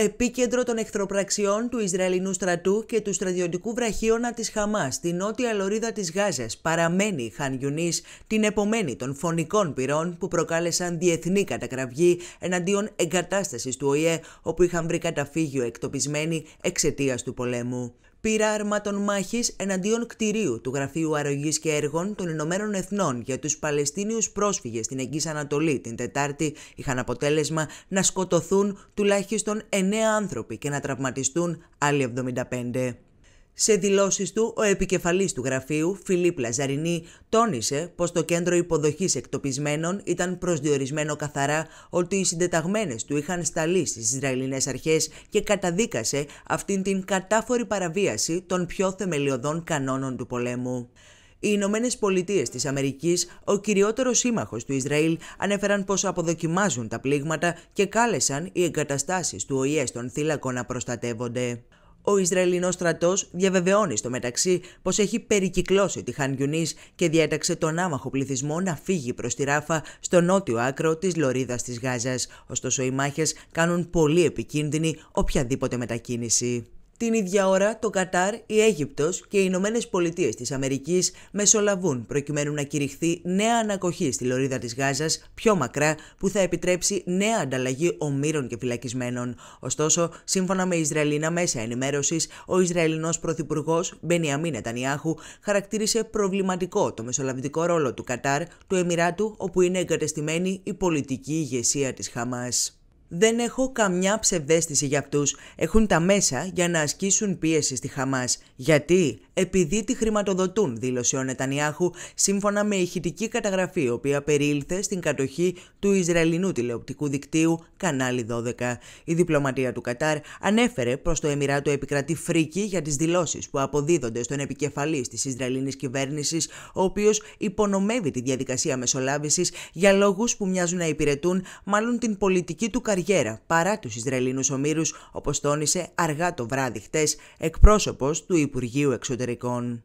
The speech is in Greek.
επίκεντρο των εχθροπραξιών του Ισραηλινού στρατού και του στρατιωτικού βραχίωνα της Χαμάς στη νότια λωρίδα της Γάζας παραμένει η Χαν την επομένη των φωνικών πυρών που προκάλεσαν διεθνή κατακραυγή εναντίον εγκατάστασης του ΟΗΕ όπου είχαν βρει καταφύγιο εκτοπισμένοι εξαιτίας του πολέμου πείραρμα μάχη μάχης εναντίον κτηρίου του Γραφείου Αρρωγής και Έργων των Ηνωμένων Εθνών για τους Παλαιστίνιους πρόσφυγες στην Εγγύη Ανατολή την Τετάρτη είχαν αποτέλεσμα να σκοτωθούν τουλάχιστον 9 άνθρωποι και να τραυματιστούν άλλοι 75. Σε δηλώσεις του, ο επικεφαλής του γραφείου, Φιλίπ Λαζαρινή, τόνισε πως το κέντρο υποδοχής εκτοπισμένων ήταν προσδιορισμένο καθαρά ότι οι συντεταγμένες του είχαν σταλεί στις Ισραηλινές αρχές και καταδίκασε αυτήν την κατάφορη παραβίαση των πιο θεμελιωδών κανόνων του πολέμου. Οι Ηνωμένες Πολιτείες της Αμερικής, ο κυριότερος σύμμαχος του Ισραήλ, ανέφεραν πως αποδοκιμάζουν τα πλήγματα και κάλεσαν οι εγκαταστάσεις του ΟΗΕ στον θύλακο να προστατεύονται. Ο Ισραηλινός στρατός διαβεβαιώνει στο μεταξύ πως έχει περικυκλώσει τη Χανγιουνής και διέταξε τον άμαχο πληθυσμό να φύγει προς τη Ράφα στο νότιο άκρο της Λωρίδας της Γάζας. Ωστόσο οι μάχες κάνουν πολύ επικίνδυνη οποιαδήποτε μετακίνηση. Την ίδια ώρα, το Κατάρ, η Αίγυπτος και οι Ηνωμένες Πολιτείες της Αμερικής μεσολαβούν προκειμένου να κηρυχθεί νέα ανακοχή στη λωρίδα της Γάζας πιο μακρά που θα επιτρέψει νέα ανταλλαγή ομήρων και φυλακισμένων. Ωστόσο, σύμφωνα με Ισραηλίνα μέσα ενημέρωσης, ο Ισραηλινός Πρωθυπουργός Μπενιαμίν Νετανιάχου χαρακτήρισε προβληματικό το μεσολαβητικό ρόλο του Κατάρ, του Εμμυράτου, όπου είναι εγκατεστημένη η πολιτική ηγεσία της Χαμάς. Δεν έχω καμιά ψευδέστηση για αυτούς. Έχουν τα μέσα για να ασκήσουν πίεση στη Χαμάς. Γιατί? Επειδή τη χρηματοδοτούν, δήλωσε ο Νετανιάχου, σύμφωνα με ηχητική καταγραφή, η οποία περιήλθε στην κατοχή του Ισραηλινού τηλεοπτικού δικτύου Κανάλι 12. Η διπλωματία του Κατάρ ανέφερε προ το Εμμυράτο επικρατή φρίκη για τις δηλώσεις που αποδίδονται στον επικεφαλής της Ισραηλινής κυβέρνησης, ο οποίος υπονομεύει τη διαδικασία μεσολάβησης για λόγους που μοιάζουν να υπηρετούν μάλλον την πολιτική του καρδιά καριέρα παρά τους Ισραηλινούς ομήρους, όπως τόνισε αργά το βράδυ χτες εκπρόσωπος του Υπουργείου Εξωτερικών.